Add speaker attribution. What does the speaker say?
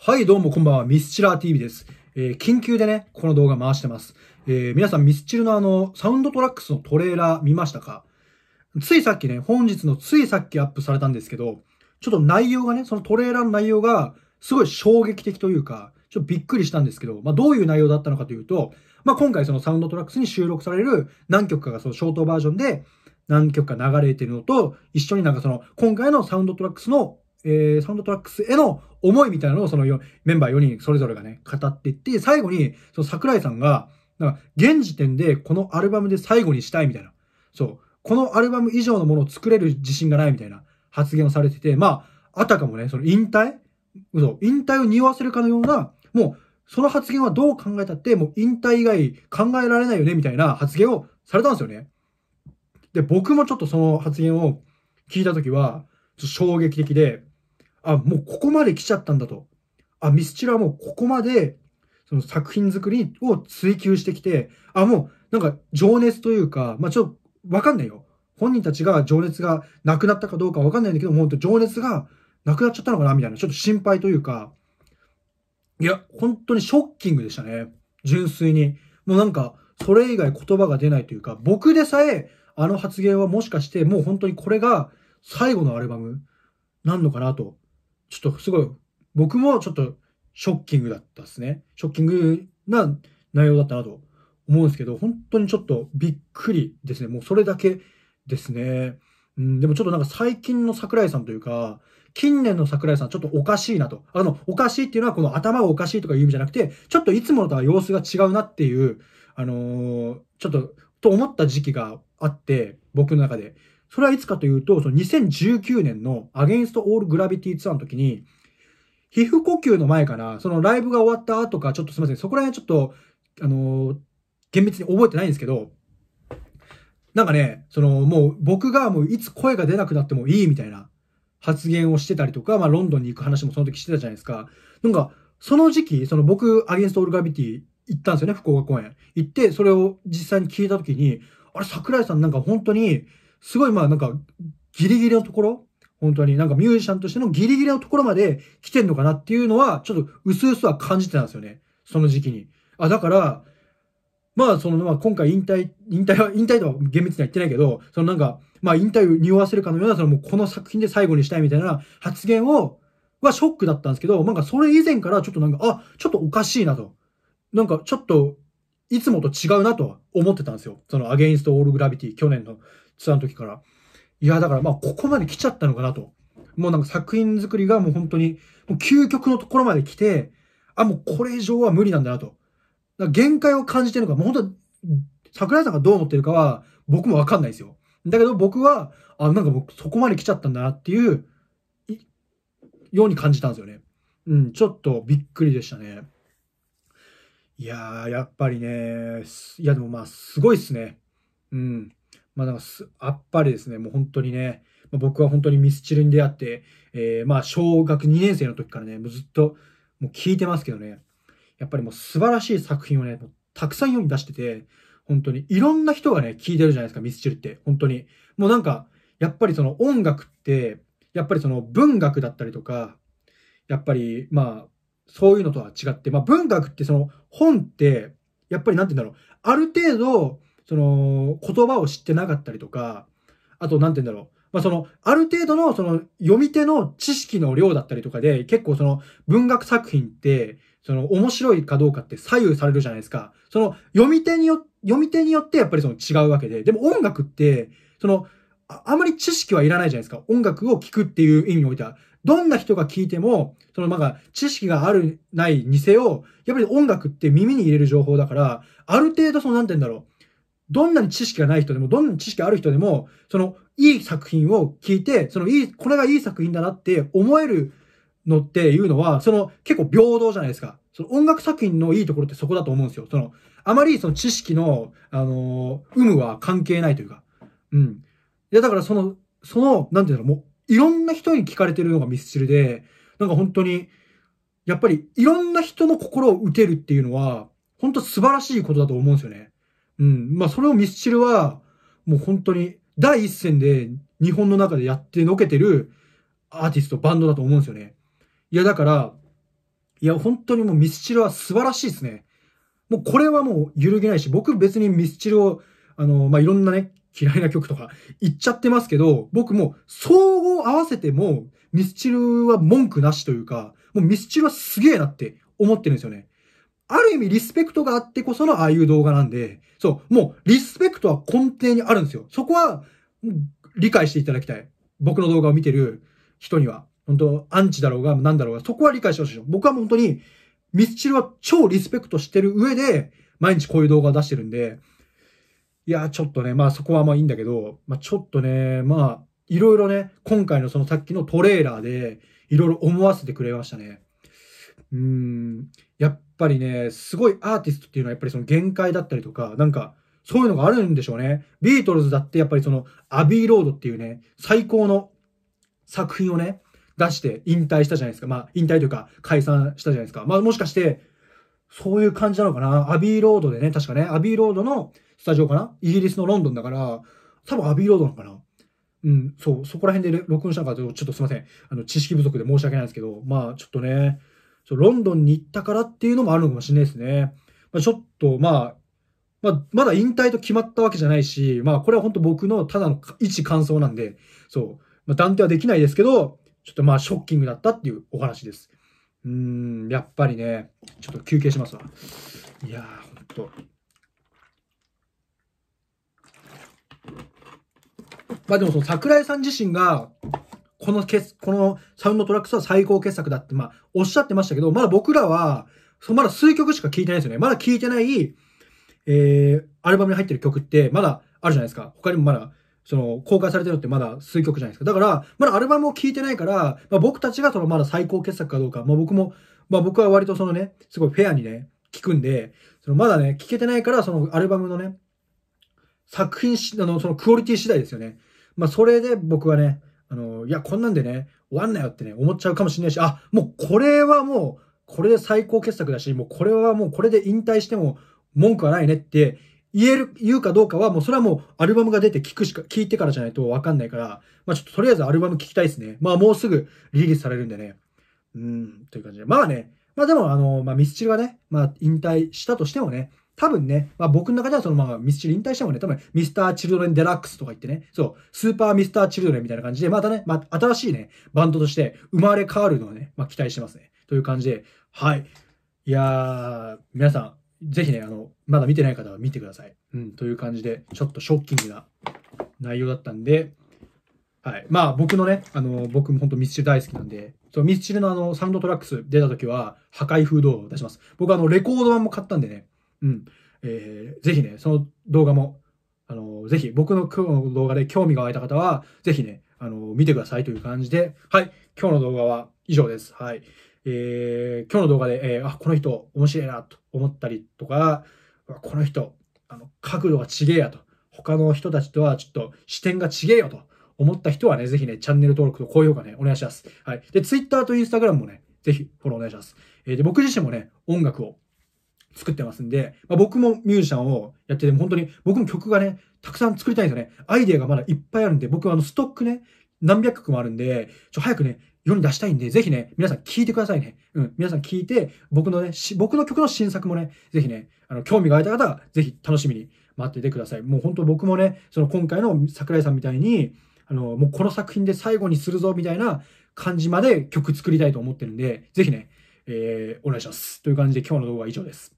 Speaker 1: はい、どうもこんばんは。ミスチラー TV です。えー、緊急でね、この動画回してます。えー、皆さんミスチルのあの、サウンドトラックスのトレーラー見ましたかついさっきね、本日のついさっきアップされたんですけど、ちょっと内容がね、そのトレーラーの内容が、すごい衝撃的というか、ちょっとびっくりしたんですけど、まあ、どういう内容だったのかというと、まあ、今回そのサウンドトラックスに収録される何曲かがそのショートバージョンで何曲か流れてるのと、一緒になんかその、今回のサウンドトラックスのえー、サウンドトラックスへの思いみたいなのをそのメンバー4人それぞれがね、語っていって、最後に、その桜井さんが、なんか、現時点でこのアルバムで最後にしたいみたいな。そう。このアルバム以上のものを作れる自信がないみたいな発言をされてて、まあ、あたかもね、その引退嘘。引退を匂わせるかのような、もう、その発言はどう考えたって、もう引退以外考えられないよね、みたいな発言をされたんですよね。で、僕もちょっとその発言を聞いたときは、衝撃的で、あ、もうここまで来ちゃったんだと。あ、ミスチルはもうここまで、その作品作りを追求してきて、あ、もう、なんか情熱というか、まあちょっと、わかんないよ。本人たちが情熱がなくなったかどうかわかんないんだけど、もう情熱がなくなっちゃったのかなみたいな、ちょっと心配というか、いや、本当にショッキングでしたね。純粋に。もうなんか、それ以外言葉が出ないというか、僕でさえ、あの発言はもしかして、もう本当にこれが最後のアルバムなんのかなと。ちょっとすごい、僕もちょっとショッキングだったですね。ショッキングな内容だったなと思うんですけど、本当にちょっとびっくりですね。もうそれだけですね。うん、でもちょっとなんか最近の桜井さんというか、近年の桜井さんちょっとおかしいなと。あの、おかしいっていうのはこの頭がおかしいとかいう意味じゃなくて、ちょっといつものとは様子が違うなっていう、あのー、ちょっと、と思った時期があって、僕の中で。それはいつかというと、その2019年のアゲンストオールグラビティツアーの時に、皮膚呼吸の前から、そのライブが終わった後か、ちょっとすみません、そこら辺ちょっと、あのー、厳密に覚えてないんですけど、なんかね、その、もう僕がもういつ声が出なくなってもいいみたいな発言をしてたりとか、まあロンドンに行く話もその時してたじゃないですか。なんか、その時期、その僕、アゲンストオールグラビティ行ったんですよね、福岡公演。行って、それを実際に聞いた時に、あれ、桜井さんなんか本当に、すごいまあなんか、ギリギリのところ本当になんかミュージシャンとしてのギリギリのところまで来てんのかなっていうのは、ちょっと薄々は感じてたんですよね。その時期に。あ、だから、まあその、まあ今回引退、引退は、引退とは厳密には言ってないけど、そのなんか、まあ引退を匂わせるかのような、そのもうこの作品で最後にしたいみたいな発言を、はショックだったんですけど、なんかそれ以前からちょっとなんか、あ、ちょっとおかしいなと。なんかちょっと、いつもと違うなとは思ってたんですよ。そのアゲインストオールグラビティ、去年のツアーの時から。いや、だからまあ、ここまで来ちゃったのかなと。もうなんか作品作りがもう本当に、もう究極のところまで来て、あ、もうこれ以上は無理なんだなと。限界を感じてるのか、もう本当、桜井さんがどう思ってるかは、僕もわかんないですよ。だけど僕は、あ、なんかもうそこまで来ちゃったんだなっていう、ように感じたんですよね。うん、ちょっとびっくりでしたね。いやー、やっぱりね、いやでもまあ、すごいっすね。うん。まあなんかす、あっぱれですね。もう本当にね。ま僕は本当にミスチルに出会って、えー、まあ小学2年生の時からね、もうずっともう聞いてますけどね。やっぱりもう素晴らしい作品をね、たくさん世に出してて、本当にいろんな人がね、聞いてるじゃないですか、ミスチルって。本当に。もうなんか、やっぱりその音楽って、やっぱりその文学だったりとか、やっぱりまあ、そういうのとは違って、まあ文学ってその本って、やっぱりなんて言うんだろう。ある程度、その、言葉を知ってなかったりとか、あと、なんて言うんだろう。まあ、その、ある程度の、その、読み手の知識の量だったりとかで、結構その、文学作品って、その、面白いかどうかって左右されるじゃないですか。その、読み手によ、読み手によってやっぱりその違うわけで、でも音楽って、その、ああまり知識はいらないじゃないですか。音楽を聴くっていう意味においては。どんな人が聴いても、そのなんか知識がある、ない偽を、やっぱり音楽って耳に入れる情報だから、ある程度そのなんて言うんだろう。どんなに知識がない人でも、どんなに知識ある人でも、そのいい作品を聞いて、そのいい、これがいい作品だなって思えるのっていうのは、その結構平等じゃないですか。その音楽作品のいいところってそこだと思うんですよ。その、あまりその知識の、あのー、有無は関係ないというか。うん。いや、だからその、その、なんていうの、もう、いろんな人に聞かれてるのがミスチルで、なんか本当に、やっぱりいろんな人の心を打てるっていうのは、本当素晴らしいことだと思うんですよね。うん。まあ、それをミスチルは、もう本当に、第一線で日本の中でやってのけてるアーティスト、バンドだと思うんですよね。いや、だから、いや、本当にもうミスチルは素晴らしいですね。もうこれはもう揺るぎないし、僕別にミスチルを、あの、まあ、いろんなね、嫌いな曲とか言っちゃってますけど、僕も総合合わせてもミスチルは文句なしというか、もうミスチルはすげえなって思ってるんですよね。ある意味リスペクトがあってこそのああいう動画なんで、そう、もうリスペクトは根底にあるんですよ。そこは理解していただきたい。僕の動画を見てる人には。本当アンチだろうが、なんだろうが、そこは理解してほしい。僕は本当に、ミスチルは超リスペクトしてる上で、毎日こういう動画を出してるんで、いや、ちょっとね、まあそこはまあいいんだけど、まあちょっとね、まあ、いろいろね、今回のそのさっきのトレーラーで、いろいろ思わせてくれましたね。うん、やっぱりね、すごいアーティストっていうのはやっぱりその限界だったりとか、なんか、そういうのがあるんでしょうね。ビートルズだってやっぱりその、アビーロードっていうね、最高の作品をね、出して引退したじゃないですか。まあ、引退というか、解散したじゃないですか。まあ、もしかして、そういう感じなのかな。アビーロードでね、確かね、アビーロードのスタジオかな。イギリスのロンドンだから、多分アビーロードなのかな。うん、そう、そこら辺で録音したのかと、ちょっとすいません。あの、知識不足で申し訳ないんですけど、まあ、ちょっとね、ロンドンに行ったからっていうのもあるのかもしれないですね。まあ、ちょっと、まあ、まあ、まだ引退と決まったわけじゃないし、まあ、これは本当僕のただの一感想なんで、そう、まあ、断定はできないですけど、ちょっとまあ、ショッキングだったっていうお話です。うん、やっぱりね、ちょっと休憩しますわ。いやー、ほんと。まあでも、その桜井さん自身が、このけこのサウンドトラックスは最高傑作だって、まあ、おっしゃってましたけど、まだ僕らは、そまだ数曲しか聴いてないですよね。まだ聴いてない、えー、アルバムに入ってる曲って、まだあるじゃないですか。他にもまだ、その、公開されてるのってまだ数曲じゃないですか。だから、まだアルバムを聴いてないから、まあ、僕たちがそのまだ最高傑作かどうか、まあ僕も、まあ僕は割とそのね、すごいフェアにね、聴くんで、そのまだね、聞けてないから、そのアルバムのね、作品し、あの、そのクオリティ次第ですよね。まあそれで僕はね、あの、いや、こんなんでね、終わんなよってね、思っちゃうかもしれないし、あ、もうこれはもう、これで最高傑作だし、もうこれはもうこれで引退しても文句はないねって言える、言うかどうかは、もうそれはもうアルバムが出て聞くしか、聞いてからじゃないとわかんないから、まあちょっととりあえずアルバム聞きたいですね。まあもうすぐリリースされるんでね。うん、という感じで。まあね、まあでもあの、まあミスチルはね、まあ引退したとしてもね、多分ね、まあ、僕の中ではそのまあミスチル引退してもね、多分ミスターチルドレンデラックスとか言ってね、そう、スーパーミスターチルドレンみたいな感じで、またね、まあ、新しいね、バンドとして生まれ変わるのをね、まあ、期待してますね。という感じで、はい。いやー、皆さん、ぜひね、あの、まだ見てない方は見てください。うん、という感じで、ちょっとショッキングな内容だったんで、はい。まあ僕のね、あの、僕も本当ミスチル大好きなんで、そうミスチルのあの、サウンドトラックス出た時は、破壊風動を出します。僕あの、レコード版も買ったんでね、うん。えー、ぜひね、その動画も、あのぜひ僕の今日の動画で興味が湧いた方は、ぜひね、あの見てくださいという感じで、はい、今日の動画は以上です。はい。えー、今日の動画で、えー、あ、この人面白いなと思ったりとか、この人、あの、角度がちげえやと。他の人たちとはちょっと視点がちげえよと思った人はね、ぜひね、チャンネル登録と高評価ね、お願いします。はい。で、Twitter と Instagram もね、ぜひフォローお願いします。えー、で、僕自身もね、音楽を作ってますんで、まあ、僕もミュージシャンをやってても本当に僕も曲がね、たくさん作りたいんですよね。アイデアがまだいっぱいあるんで、僕はあのストックね、何百曲もあるんで、ちょ、早くね、世に出したいんで、ぜひね、皆さん聞いてくださいね。うん、皆さん聞いて、僕のね、僕の曲の新作もね、ぜひね、あの、興味が湧いた方は、ぜひ楽しみに待っててください。もう本当僕もね、その今回の桜井さんみたいに、あの、もうこの作品で最後にするぞ、みたいな感じまで曲作りたいと思ってるんで、ぜひね、えー、お願いします。という感じで今日の動画は以上です。